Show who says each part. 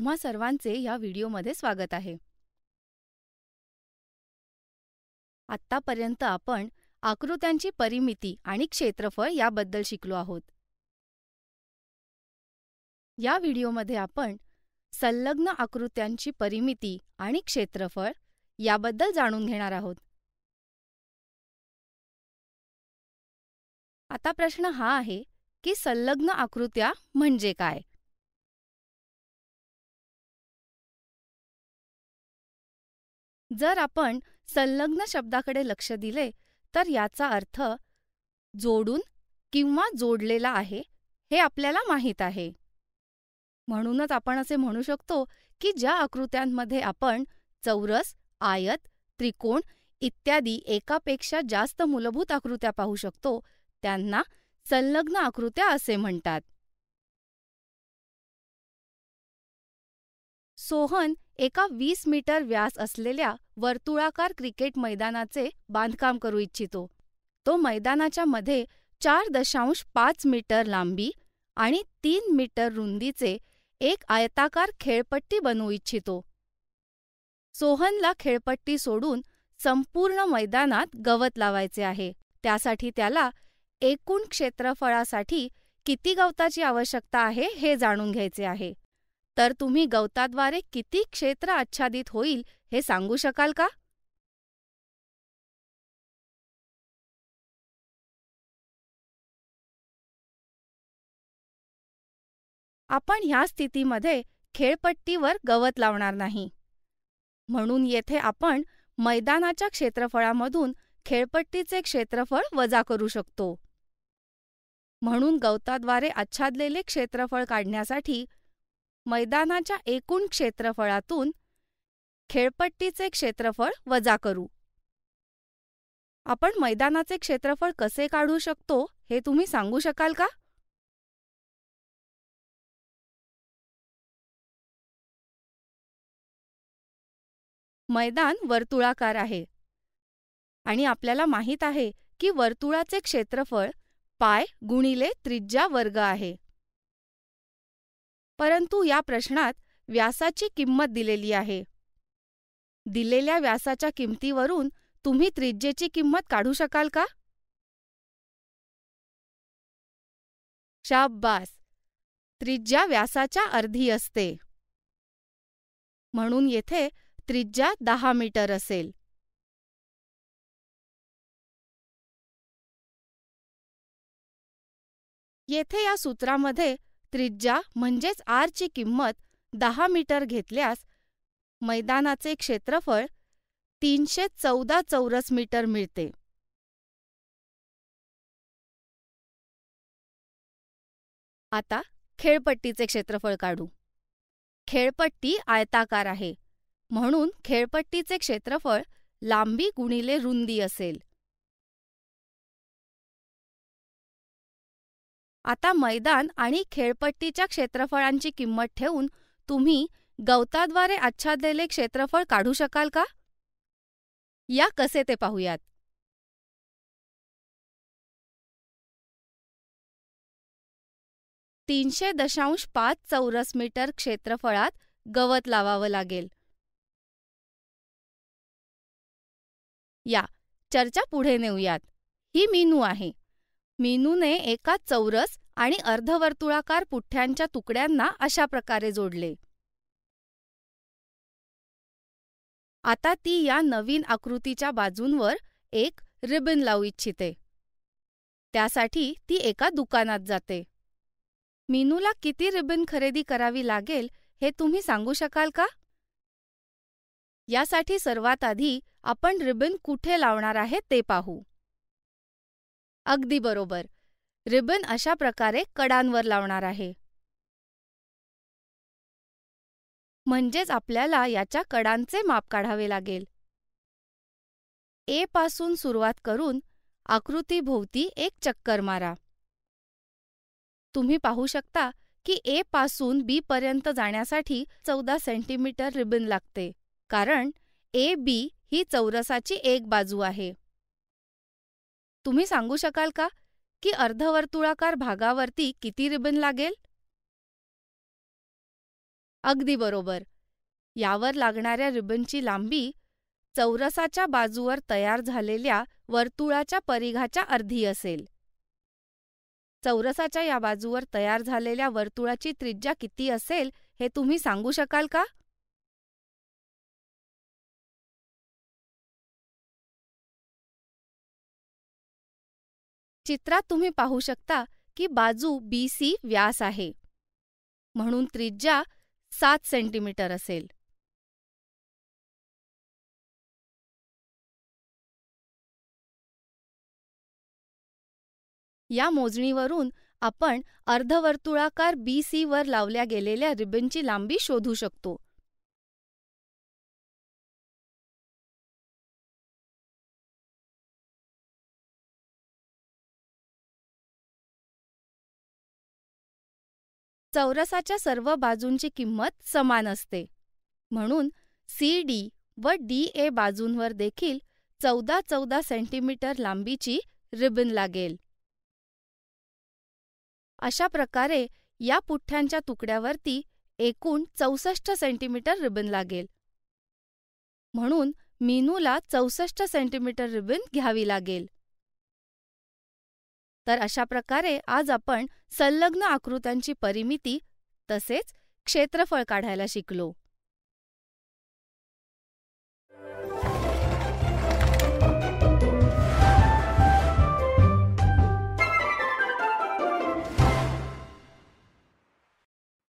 Speaker 1: तुम्हा सर्वांचे या व्हिडिओमध्ये स्वागत आहे आत्तापर्यंत आपण आकृत्यांची परिमिती आणि क्षेत्रफळ याबद्दल शिकलो आहोत या व्हिडिओमध्ये आपण संलग्न आकृत्यांची परिमिती आणि क्षेत्रफळ याबद्दल जाणून घेणार आहोत
Speaker 2: आता प्रश्न हा आहे की संलग्न आकृत्या म्हणजे काय जर आपण संलग्न शब्दाकडे लक्ष दिले तर याचा अर्थ जोडून
Speaker 1: किंवा जोडलेला आहे हे आपल्याला माहीत आहे म्हणूनच आपण असे म्हणू शकतो की ज्या आकृत्यांमध्ये आपण चौरस आयत त्रिकोण इत्यादी एकापेक्षा जास्त मूलभूत आकृत्या पाहू शकतो त्यांना संलग्न आकृत्या असे म्हणतात सोहन एका वीस मीटर व्यास असलेल्या वर्तुळाकार क्रिकेट मैदानाचे बांधकाम करू इच्छितो तो मैदानाच्या मध्ये चार दशांश पाच मीटर लांबी आणि तीन मीटर रुंदीचे एक आयताकार खेळपट्टी बनवू इच्छितो सोहनला खेळपट्टी सोडून संपूर्ण मैदानात गवत लावायचे आहे त्यासाठी त्याला एकूण क्षेत्रफळासाठी किती गवताची आवश्यकता आहे हे जाणून घ्यायचे आहे
Speaker 2: तर तुम्ही गवताद्वारे किती क्षेत्र आच्छादित होईल हे सांगू शकाल का आपण ह्या स्थितीमध्ये
Speaker 1: खेळपट्टीवर गवत लावणार नाही म्हणून येथे आपण मैदानाच्या क्षेत्रफळामधून खेळपट्टीचे क्षेत्रफळ वजा करू शकतो म्हणून गवताद्वारे आच्छादलेले क्षेत्रफळ काढण्यासाठी मैदानाच्या एकूण क्षेत्रफळातून खेळपट्टीचे क्षेत्रफळ वजा करू आपण मैदानाचे क्षेत्रफळ कसे काढू शकतो
Speaker 2: हे तुम्ही सांगू शकाल का मैदान वर्तुळाकार
Speaker 1: आहे आणि आपल्याला माहीत आहे की वर्तुळाचे क्षेत्रफळ पाय गुणिले त्रिज्या वर्ग आहे परंतु या प्रश्नात व्यासाची किंमत दिलेली आहे दिलेल्या व्यासाच्या किमतीवरून तुम्ही त्रिज्येची किंमत काढू शकाल का शाब्बास त्रिज्या व्यासाच्या अर्धी
Speaker 2: असते म्हणून येथे त्रिज्या दहा मीटर असेल येथे या सूत्रामध्ये त्रिज्या म्हणजेच आरची
Speaker 1: किंमत दहा मीटर घेतल्यास मैदानाचे क्षेत्रफळ
Speaker 2: तीनशे चौदा चौरस मीटर मिळते आता खेळपट्टीचे क्षेत्रफळ काढू
Speaker 1: खेळपट्टी आयताकार आहे म्हणून खेळपट्टीचे क्षेत्रफळ लांबी गुणिले रुंदी असेल आता मैदान आणि खेळपट्टीच्या क्षेत्रफळांची किंमत ठेवून तुम्ही गवताद्वारे आच्छादलेले क्षेत्रफळ काढू शकाल का
Speaker 2: या कसे ते पाहूयात तीनशे दशांश पाच चौरस मीटर क्षेत्रफळात गवत लावावं लागेल
Speaker 1: या चर्चा पुढे नेऊयात ही मेनू आहे मीनूने एका चौरस आणि अर्धवर्तुळाकार पुठ्ठ्यांच्या तुकड्यांना अशा प्रकारे जोडले आता ती या नवीन आकृतीच्या बाजूंवर एक रिबन लावू इच्छिते त्यासाठी ती एका दुकानात जाते मीनूला किती रिबन खरेदी करावी लागेल हे तुम्ही सांगू शकाल का यासाठी सर्वात आधी आपण रिबन कुठे लावणार आहे ते पाहू अगदी बरोबर रिबन अशा प्रकारे कडांवर लावणार आहे म्हणजेच आपल्याला याच्या कडांचे माप काढावे लागेल ए पासून सुरुवात करून आकृतीभोवती एक चक्कर मारा तुम्ही पाहू शकता की ए पासून बी पर्यंत जाण्यासाठी चौदा सेंटीमीटर रिबन लागते कारण ए बी ही चौरसाची एक बाजू आहे तुम्ही सांगू शकाल का की अर्धवर्तुळाकार भागावरती किती रिबन लागेल अगदी बरोबर यावर लागणाऱ्या रिबनची लांबी चौरसाच्या बाजूवर तयार झालेल्या वर्तुळाच्या परिघाच्या अर्धी असेल चौरसाच्या या बाजूवर तयार झालेल्या वर्तुळाची त्रिज्या किती असेल
Speaker 2: हे तुम्ही सांगू शकाल का चित्रात तुम्ही पाहू शकता की बाजू बी सी व्यास आहे म्हणून त्रिज्या सात सेंटीमीटर असेल या मोजणीवरून आपण अर्धवर्तुळाकार बी सी वर लावल्या गेलेल्या रिबनची लांबी शोधू शकतो चौरसाच्या सर्व बाजूंची
Speaker 1: किंमत समान असते म्हणून सी डी व डी ए बाजूंवर देखील चौदा चौदा सेंटीमीटर लांबीची रिबन लागेल अशा प्रकारे या पुठ्ठ्यांच्या तुकड्यावरती एकूण चौसष्ट सेंटीमीटर रिबन लागेल म्हणून मीनूला चौसष्ट सेंटीमीटर रिबन घ्यावी लागेल तर अशा प्रकारे आज आपण संलग्न आकृत्यांची परिमिती तसेच क्षेत्रफळ काढायला शिकलो